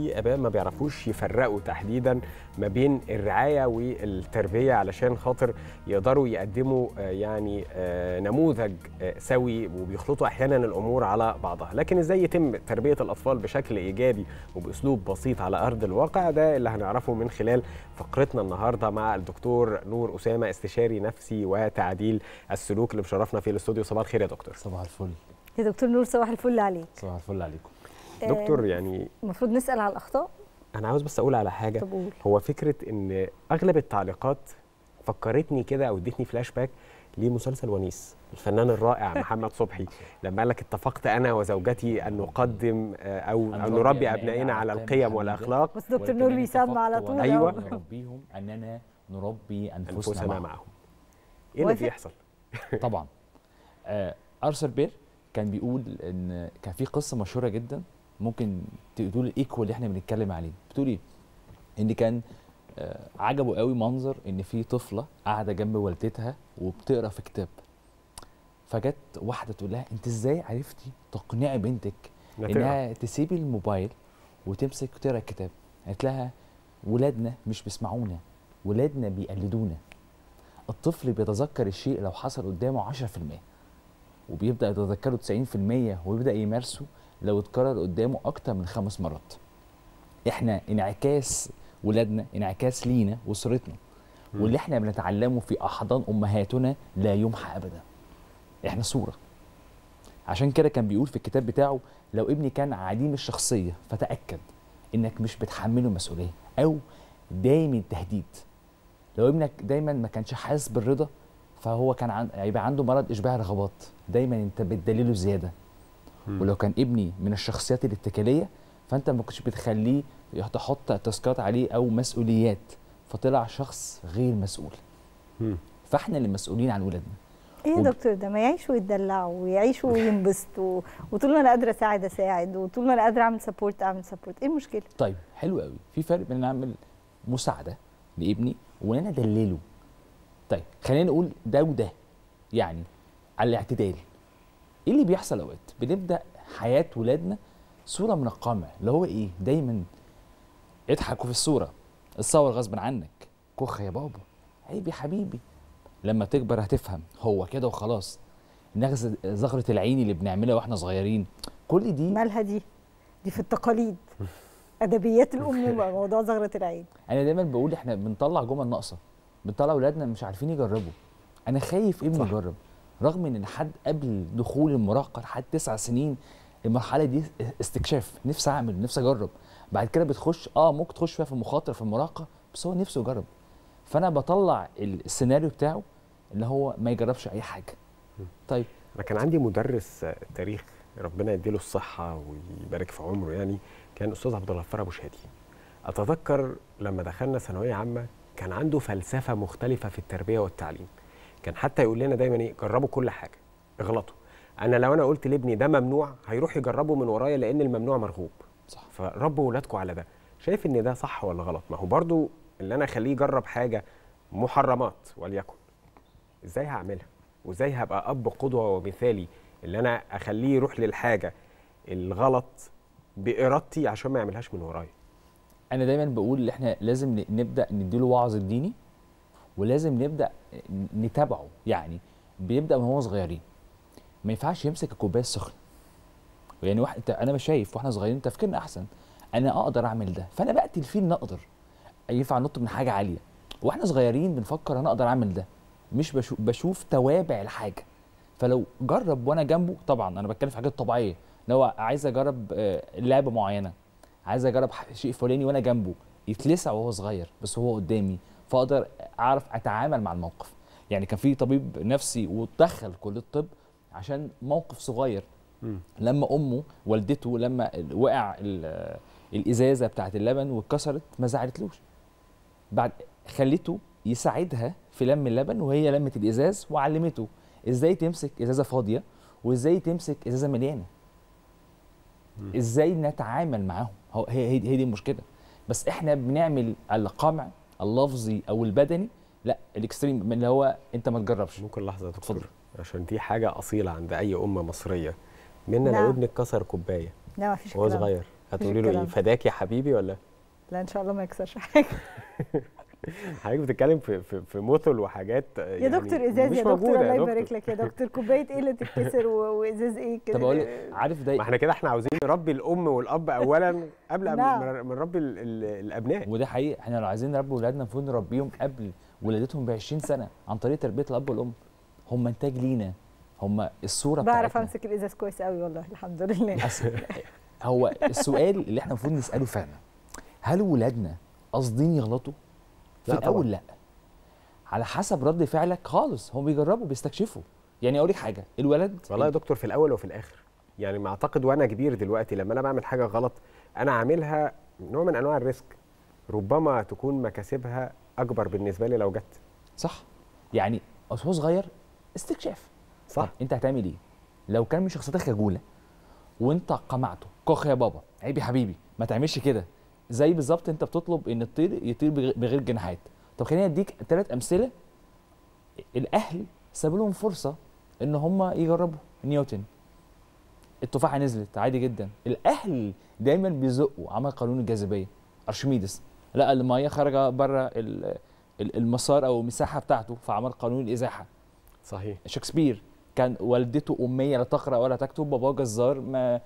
في اباء ما بيعرفوش يفرقوا تحديدا ما بين الرعايه والتربيه علشان خاطر يقدروا يقدموا آه، يعني آه، نموذج آه، سوي وبيخلطوا احيانا الامور على بعضها لكن ازاي يتم تربيه الاطفال بشكل ايجابي وباسلوب بسيط على ارض الواقع ده اللي هنعرفه من خلال فقرتنا النهارده مع الدكتور نور اسامه استشاري نفسي وتعديل السلوك اللي بشرفنا في الاستوديو صباح الخير يا دكتور صباح الفل يا دكتور نور صباح الفل عليك صباح الفل عليكم دكتور آه، يعني المفروض نسال على الاخطاء انا عاوز بس اقول على حاجه طب هو فكره ان اغلب التعليقات فكرتني كده او ادتني فلاش باك لمسلسل ونيس الفنان الرائع محمد صبحي لما قال لك اتفقت انا وزوجتي ان نقدم آه، او ان نربي ابنائنا على القيم والاخلاق بس دكتور نور بيسمع على طول ايوه نربيهم اننا نربي انفسنا, أنفسنا معهم ايه اللي بيحصل؟ طبعا آه، ارثر بير كان بيقول ان كان في قصه مشهوره جدا ممكن تقول الايكوال اللي احنا بنتكلم عليه بتقول ايه ان كان آه، عجبه قوي منظر ان في طفله قاعده جنب والدتها وبتقرا في كتاب فجت واحده تقول لها انت ازاي عرفتي تقنعي بنتك انها تسيب الموبايل وتمسك تقرا الكتاب قالت لها ولادنا مش بيسمعونا ولادنا بيقلدونا الطفل بيتذكر الشيء لو حصل قدامه 10% وبيبدا يتذكره 90% ويبدا يمارسه لو اتكرر قدامه اكتر من خمس مرات احنا انعكاس ولادنا انعكاس لينا وصرتنا واللي احنا بنتعلمه في احضان امهاتنا لا يمحى ابدا احنا صوره عشان كده كان بيقول في الكتاب بتاعه لو ابني كان عديم الشخصيه فتاكد انك مش بتحمله مسؤوليه او دايم تهديد لو ابنك دايما ما كانش حاسس بالرضا فهو كان عن... يبقى عنده مرض اشباع رغبات دايما انت بتدلله زياده ولو كان ابني من الشخصيات الاتكاليه فانت ما كنتش بتخليه تحط تاسكات عليه او مسؤوليات فطلع شخص غير مسؤول فاحنا اللي مسؤولين عن ولادنا ايه يا وب... دكتور ده ما يعيشوا يتدلعوا ويعيشوا وينبسطوا وطول ما انا قادره اساعد اساعد وطول ما انا قادره اعمل سبورت اعمل سبورت ايه المشكله طيب حلو قوي في فرق بين ان اعمل مساعده لابني وان انا ادلله طيب خلينا نقول ده وده يعني على الاعتدال ايه اللي بيحصل اوقات بنبدا حياه ولادنا صوره من القمع اللي هو ايه دايما اضحكوا في الصوره اتصور غصب عنك كخ يا بابا عيب يا حبيبي لما تكبر هتفهم هو كده وخلاص نغزه زغره العين اللي بنعملها واحنا صغيرين كل دي مالها دي دي في التقاليد ادبيات الامومه موضوع زغره العين انا دايما بقول احنا بنطلع جمل ناقصه بنطلع اولادنا مش عارفين يجربوا انا خايف ابني يجرب رغم ان الحد قبل دخول المراهقه لحد تسع سنين المرحله دي استكشاف نفسي اعمل نفسي اجرب بعد كده بتخش اه ممكن تخش فيها في مخاطره في المراهقه بس هو نفسه يجرب فانا بطلع السيناريو بتاعه اللي هو ما يجربش اي حاجه طيب انا كان عندي مدرس تاريخ ربنا يديله الصحه ويبارك في عمره يعني كان استاذ عبد الغفار ابو شادي اتذكر لما دخلنا ثانويه عامه كان عنده فلسفه مختلفه في التربيه والتعليم كان حتى يقول لنا دايما ايه جربوا كل حاجه اغلطوا انا لو انا قلت لابني ده ممنوع هيروح يجربه من ورايا لان الممنوع مرغوب صح فربوا ولادكم على ده شايف ان ده صح ولا غلط ما هو برضو اللي انا اخليه يجرب حاجه محرمات وليكن ازاي هعملها وازاي هبقى اب قدوه ومثالي اللي انا اخليه يروح للحاجه الغلط بارادتي عشان ما يعملهاش من ورايا انا دايما بقول ان احنا لازم نبدا نديله وعظ الديني ولازم نبدا نتابعه يعني بيبدا من هو صغيرين ما ينفعش يمسك الكوبايه السخنه يعني واحد انا مش شايف واحنا صغيرين تفكيرنا احسن انا اقدر اعمل ده فانا بقتل فيه ان اقدر ينفع نط من حاجه عاليه واحنا صغيرين بنفكر انا اقدر اعمل ده مش بشوف, بشوف توابع الحاجه فلو جرب وانا جنبه طبعا انا بتكلم في حاجات طبيعيه لو عايز اجرب آه، لعبه معينه عايز اجرب شيء فلاني وانا جنبه يتلسع وهو صغير بس هو قدامي فاقدر اعرف اتعامل مع الموقف يعني كان في طبيب نفسي ودخل كليه الطب عشان موقف صغير م. لما امه والدته لما وقع الازازه بتاعه اللبن واتكسرت ما زعلتلوش بعد خليته يساعدها في لم اللبن وهي لمت الازاز وعلمته ازاي تمسك ازازه فاضيه وازاي تمسك ازازه مليانه ازاي نتعامل معاهم هي هي دي المشكله بس احنا بنعمل القمع اللفظي او البدني لا الاكستريم اللي هو انت ما تجربش ممكن لحظه يا دكتور عشان دي حاجه اصيله عند اي امه مصريه منا لو ابنك كسر كوبايه لا ما فيش وهو صغير هتقولي له ايه فداك يا حبيبي ولا لا ان شاء الله ما يكسرش حاجه حضرتك بتتكلم في في, في مثل وحاجات يعني يا دكتور ازاز يا دكتور الله يبارك لك يا دكتور كوبايه ايه اللي تتكسر وازاز ايه كده طب اقول عارف ده ما احنا كده احنا عاوزين نربي الام والاب اولا قبل ما نعم. نربي الابناء وده حقيقي احنا لو عايزين نربي ولادنا المفروض نربيهم قبل ولادتهم ب 20 سنه عن طريق تربيه الاب والام هم انتاج لينا هم الصوره بتاعتنا بعرف امسك الازاز كويس قوي والله الحمد لله هو السؤال اللي احنا المفروض نساله فعلا هل ولادنا قاصدين يغلطوا في الاول لا على حسب رد فعلك خالص هم بيجربوا بيستكشفوا يعني اقول لك حاجه الولد والله يا دكتور في الاول وفي الاخر يعني ما اعتقد وانا كبير دلوقتي لما انا بعمل حاجه غلط انا عاملها نوع من انواع الريسك ربما تكون مكاسبها اكبر بالنسبه لي لو جت صح يعني هو صغير استكشاف صح انت هتعمل ايه لو كان من شخصيتك خجوله وانت قمعته كخ يا بابا عيب يا حبيبي ما تعملش كده زي بالظبط انت بتطلب ان الطير يطير بغير جناحات طب خليني اديك ثلاث امثله الاهل ساب لهم فرصه ان هم يجربوا نيوتن التفاحه نزلت عادي جدا الاهل دايما بيزقوا عمل قانون الجاذبيه ارشميدس لقى الميه خارجه بره المسار او المساحه بتاعته فعمل قانون الازاحه صحيح شكسبير كان والدته اميه لا تقرا ولا تكتب باباه جزار ما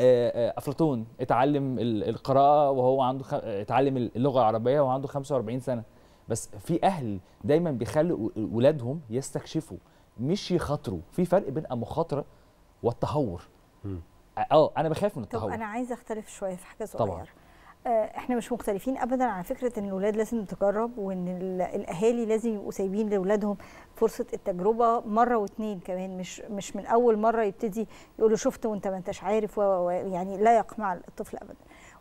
آه، آه، افلاطون اتعلم القراءه وهو عنده اتعلم اللغه العربيه وهو عنده 45 سنه بس في اهل دايما بيخلوا ولادهم يستكشفوا مش يخاطروا في فرق بين المخاطره والتهور اه انا بخاف من التهور طب انا عايزه اختلف شويه في حاجه صغيره طبعا. آه، احنا مش مختلفين ابدا عن فكره ان الاولاد لازم تجرب وان الاهالي لازم يبقوا سايبين لاولادهم فرصه التجربه مره واتنين كمان مش مش من اول مره يبتدي يقول له شفت وانت ما انتش عارف يعني لا يقمع الطفل ابدا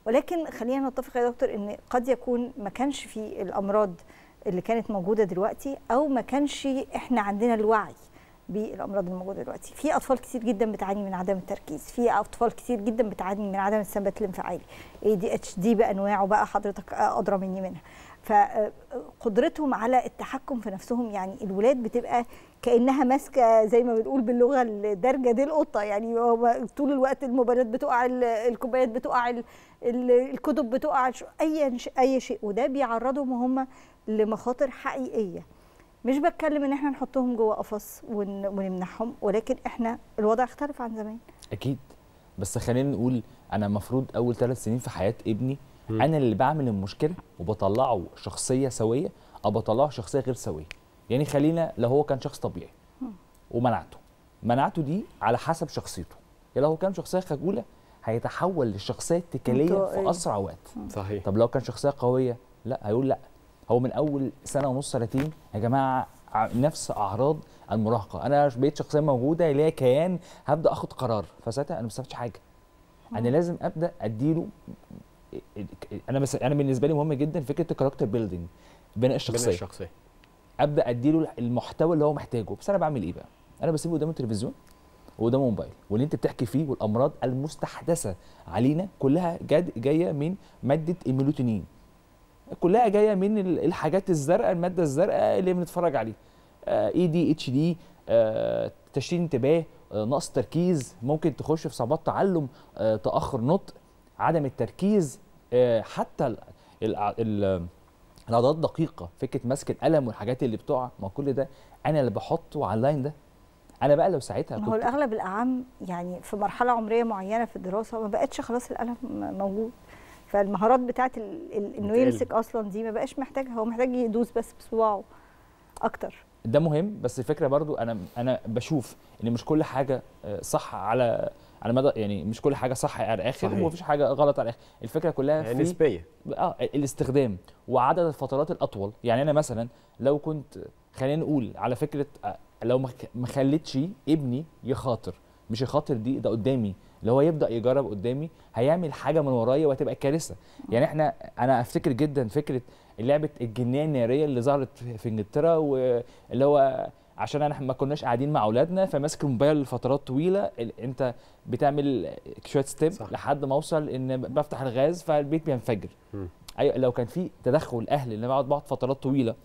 ولكن خلينا نتفق يا دكتور ان قد يكون ما كانش في الامراض اللي كانت موجوده دلوقتي او ما كانش احنا عندنا الوعي بالامراض الموجوده دلوقتي في اطفال كتير جدا بتعاني من عدم التركيز في اطفال كتير جدا بتعاني من عدم الثبات الانفعالي اي دي اتش دي بانواعه بقى حضرتك ادرى مني منها فقدرتهم آه، على التحكم في نفسهم يعني الولاد بتبقى كانها ماسكه زي ما بنقول باللغه الدارجه دي القطه يعني طول الوقت الموبايلات بتقع الكوبايات بتقع الكتب بتقع اي اي شيء وده بيعرضهم هم لمخاطر حقيقيه مش بتكلم ان احنا نحطهم جوه قفص ونمنحهم ولكن احنا الوضع اختلف عن زمان اكيد بس خلينا نقول انا المفروض اول ثلاث سنين في حياه ابني انا اللي بعمل المشكله وبطلعه شخصيه سويه او بطلعه شخصيه غير سويه يعني خلينا لو هو كان شخص طبيعي ومنعته منعته دي على حسب شخصيته يعني لو هو كان شخصيه خجوله هيتحول لشخصيه اتكاليه في اسرع وقت صحيح طب لو كان شخصيه قويه لا هيقول لا هو من اول سنه ونص سنتين يا جماعه نفس اعراض المراهقه انا بقيت شخصيه موجوده ليا كيان هبدا اخد قرار فساعتها انا ما استفدتش حاجه انا لازم ابدا اديله انا مس... انا بالنسبه لي مهم جدا فكره الكاركتر بيلدينج بناء الشخصيه بناء الشخصيه ابدا اديله المحتوى اللي هو محتاجه بس انا بعمل ايه بقى انا بسيبه قدامه التلفزيون وده موبايل واللي انت بتحكي فيه والامراض المستحدثه علينا كلها جد جايه من ماده الميلوتونين كلها جايه من الحاجات الزرقاء الماده الزرقاء اللي بنتفرج عليها اي دي اتش دي تشتيت انتباه آه، نقص تركيز ممكن تخش في صعوبات تعلم آه، تاخر نطق عدم التركيز آه، حتى الاعداد دقيقه فكره مسك القلم والحاجات اللي بتقع ما كل ده انا اللي بحطه على اللاين ده انا بقى لو ساعتها ما هو الاغلب الاعم يعني في مرحله عمريه معينه في الدراسه ما بقتش خلاص القلم موجود فالمهارات بتاعت انه يمسك اصلا دي ما بقاش محتاجها هو محتاج يدوس بس بصباعه اكتر ده مهم بس الفكره برضو انا انا بشوف ان مش كل حاجه آه، صح على على مدى يعني مش كل حاجه صح على الاخر ومفيش حاجه غلط على الاخر الفكره كلها يعني في نسبيه اه الاستخدام وعدد الفترات الاطول يعني انا مثلا لو كنت خلينا نقول على فكره آه، لو ما خليتش ابني يخاطر مش يخاطر دي ده قدامي اللي هو يبدا يجرب قدامي هيعمل حاجه من ورايا وهتبقى كارثه يعني احنا انا افتكر جدا فكره لعبه الجنيه الناريه اللي ظهرت في انجلترا واللي هو عشان احنا ما كناش قاعدين مع اولادنا فماسك الموبايل لفترات طويله انت بتعمل شويه ستيب صح. لحد ما اوصل ان بفتح الغاز فالبيت بينفجر ايوه لو كان في تدخل اهلي ان انا بقعد بقعد فترات طويله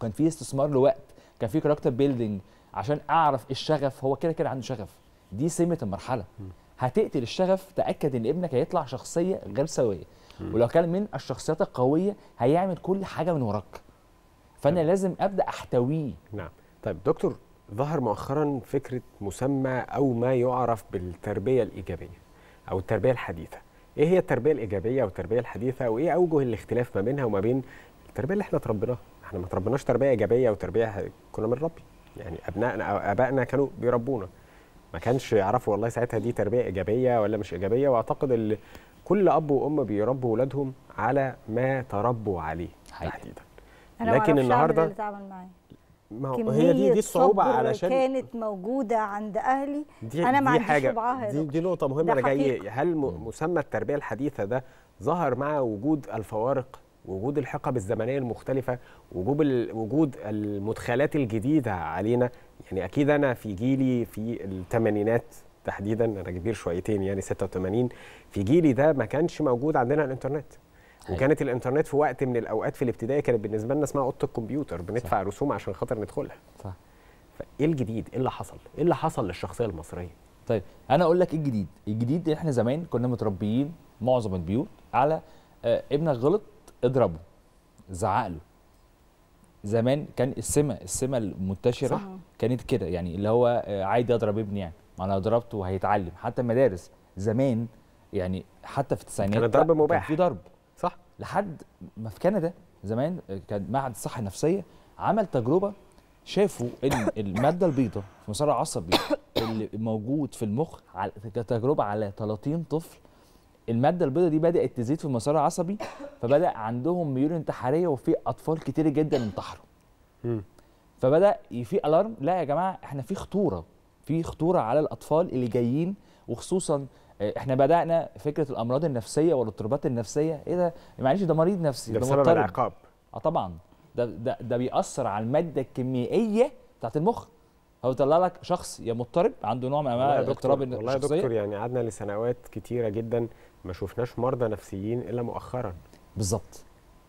كان في استثمار لوقت كان في كاركتر بيلدينج عشان اعرف الشغف هو كده كده عنده شغف دي سمه المرحله م. هتقتل الشغف تاكد ان ابنك هيطلع شخصيه غير سويه ولو كان من الشخصيات القويه هيعمل كل حاجه من وراك فانا نعم. لازم ابدا احتويه نعم طيب دكتور ظهر مؤخرا فكره مسمى او ما يعرف بالتربيه الايجابيه او التربيه الحديثه ايه هي التربيه الايجابيه والتربيه الحديثه وايه اوجه الاختلاف ما بينها وما بين التربيه اللي احنا تربيناها احنا ما تربيناش تربيه ايجابيه وتربيه كنا بنربي يعني ابنائنا او ابائنا كانوا بيربونا ما كانش يعرفوا والله ساعتها دي تربيه ايجابيه ولا مش ايجابيه واعتقد ان كل اب وام بيربوا اولادهم على ما تربوا عليه تحديدا لكن النهارده ما هو هي دي دي الصعوبه علشان كانت موجوده عند اهلي دي انا ما عنديش دي, دي نقطه مهمه انا جاي هل مسمى التربيه الحديثه ده ظهر مع وجود الفوارق وجود الحقب الزمنيه المختلفه وجوب وجود المدخلات الجديده علينا يعني اكيد انا في جيلي في الثمانينات تحديدا انا كبير شويتين يعني 86 في جيلي ده ما كانش موجود عندنا الانترنت أيوة. وكانت الانترنت في وقت من الاوقات في الابتدائي كانت بالنسبه لنا اسمها اوضه الكمبيوتر بندفع صح. رسوم عشان خاطر ندخلها صح فايه الجديد ايه اللي حصل ايه اللي حصل للشخصيه المصريه طيب انا اقول لك ايه الجديد الجديد احنا زمان كنا متربيين معظم البيوت على آه، ابنك غلط اضربه زعق له زمان كان السمه السمه المنتشره صح. كانت كده يعني اللي هو آه، عادي اضرب ابني يعني ما انا ضربته وهيتعلم حتى المدارس زمان يعني حتى في التسعينات كان ضرب مباح في ضرب صح لحد ما في كندا زمان آه، كان معهد الصحه النفسيه عمل تجربه شافوا ان الماده البيضاء في مسار عصبي اللي موجود في المخ تجربه على 30 طفل الماده البيضاء دي بدات تزيد في المسار العصبي فبدا عندهم ميول انتحاريه وفي اطفال كتير جدا انتحروا فبدا في الارم لا يا جماعه احنا في خطوره في خطوره على الاطفال اللي جايين وخصوصا آه، احنا بدانا فكره الامراض النفسيه والاضطرابات النفسيه ايه ده معلش ده مريض نفسي ده, بسبب العقاب اه طبعا ده ده ده بيأثر على الماده الكيميائيه بتاعت المخ طلع لك شخص يا مضطرب عنده نوع من انواع الاضطراب الشخصيه والله يا دكتور يعني قعدنا لسنوات كتيره جدا ما شفناش مرضى نفسيين الا مؤخرا بالظبط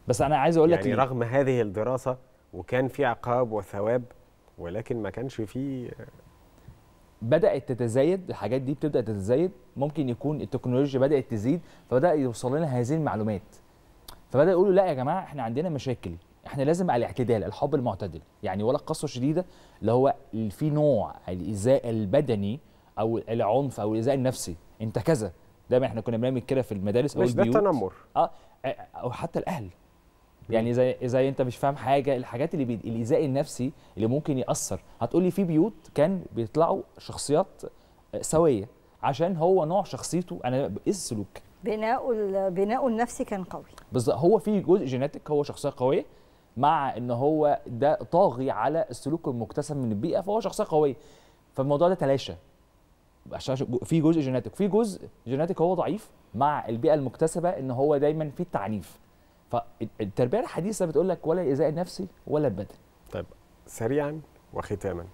بس انا عايز اقول لك يعني رغم هذه الدراسه وكان في عقاب وثواب ولكن ما كانش فيه بدات تتزايد الحاجات دي بتبدا تتزايد ممكن يكون التكنولوجيا بدات تزيد فبدا يوصل لنا هذه المعلومات فبدا يقولوا لا يا جماعه احنا عندنا مشاكل احنا لازم على الاعتدال الحب المعتدل يعني ولا قسوه شديده اللي هو في نوع الايذاء البدني او العنف او الايذاء النفسي انت كذا دايما احنا كنا بنعمل كده في المدارس او مش ده تنمر آه،, اه او حتى الاهل يعني زي زي انت مش فاهم حاجه الحاجات اللي الايذاء النفسي اللي ممكن ياثر هتقول لي في بيوت كان بيطلعوا شخصيات آه، سويه عشان هو نوع شخصيته انا ايه السلوك بناء بناء النفسي كان قوي بالظبط هو في جزء جيناتيك هو شخصيه قويه مع ان هو ده طاغي على السلوك المكتسب من البيئه فهو شخصيه قويه فالموضوع ده تلاشى عشان في جزء جيناتيك في جزء جيناتيك هو ضعيف مع البيئه المكتسبه ان هو دايما في التعنيف فالتربيه الحديثه بتقول لك ولا ايذاء نفسي ولا البدن طيب سريعا وختاما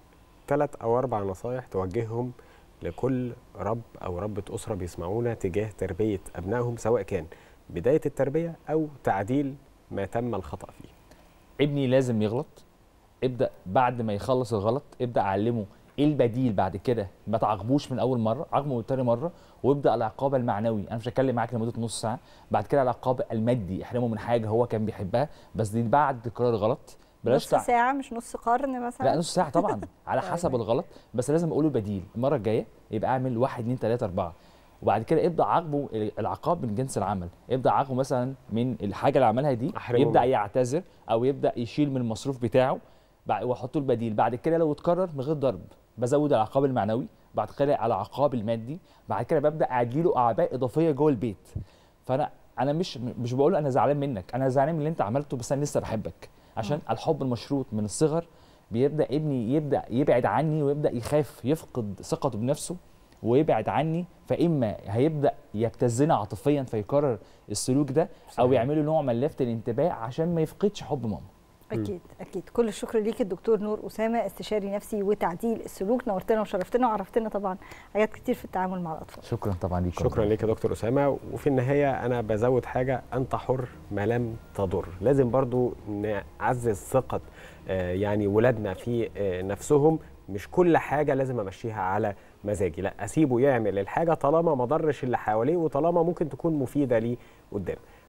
ثلاث او اربع نصائح توجههم لكل رب او ربه اسره بيسمعونا تجاه تربيه ابنائهم سواء كان بدايه التربيه او تعديل ما تم الخطا فيه ابني لازم يغلط ابدا بعد ما يخلص الغلط ابدا اعلمه ايه البديل بعد كده ما تعاقبوش من اول مره عاقبه من مره وابدا العقاب المعنوي انا مش هتكلم معاك لمده نص ساعه بعد كده العقاب المادي احرمه من حاجه هو كان بيحبها بس دي بعد تكرار غلط بلاش نص ساعه مش نص قرن مثلا لا نص ساعه طبعا على حسب طيب. الغلط بس لازم اقوله بديل المره الجايه يبقى اعمل 1 2 3 4 وبعد كده ابدا عاقبه العقاب من جنس العمل ابدا عاقبه مثلا من الحاجه اللي عملها دي يبدا يعتذر او يبدا يشيل من المصروف بتاعه واحط له البديل بعد كده لو اتكرر من غير ضرب بزود العقاب المعنوي بعد كده على العقاب المادي بعد كده ببدا له اعباء اضافيه جوه البيت فانا انا مش مش بقول له انا زعلان منك انا زعلان من اللي انت عملته بس انا لسه بحبك عشان م. الحب المشروط من الصغر بيبدا ابني يبدا يبعد عني ويبدا يخاف يفقد ثقته بنفسه ويبعد عني فاما هيبدا يبتزني عاطفيا فيكرر السلوك ده او يعمله نوع من لفت الانتباه عشان ما يفقدش حب ماما اكيد اكيد كل الشكر ليك الدكتور نور اسامه استشاري نفسي وتعديل السلوك نورتنا وشرفتنا وعرفتنا طبعا حاجات كتير في التعامل مع الاطفال شكرا طبعا ليك شكرا ليك يا دكتور اسامه وفي النهايه انا بزود حاجه انت حر ما لم تضر لازم برضو نعزز ثقه آه، يعني ولادنا في آه، نفسهم مش كل حاجه لازم امشيها على مزاجي لا اسيبه يعمل الحاجه طالما ما ضرش اللي حواليه وطالما ممكن تكون مفيده ليه قدام